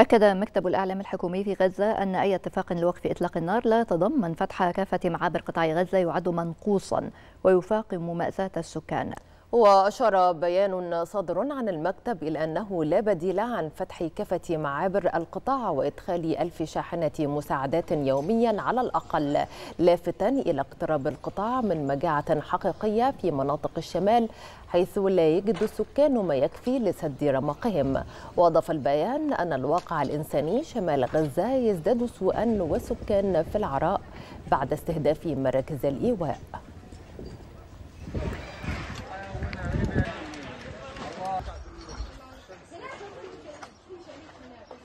أكد مكتب الإعلام الحكومي في غزة أن أي اتفاق لوقف إطلاق النار لا يتضمن فتح كافة معابر قطاع غزة يعد منقوصا ويفاقم مأساة السكان وأشار بيان صادر عن المكتب إلى أنه لا بديل عن فتح كافة معابر القطاع وإدخال ألف شاحنة مساعدات يوميا على الأقل لافتا إلى اقتراب القطاع من مجاعة حقيقية في مناطق الشمال حيث لا يجد السكان ما يكفي لسد رمقهم وأضاف البيان أن الواقع الإنساني شمال غزة يزداد سوءا وسكان في العراء بعد استهداف مراكز الإيواء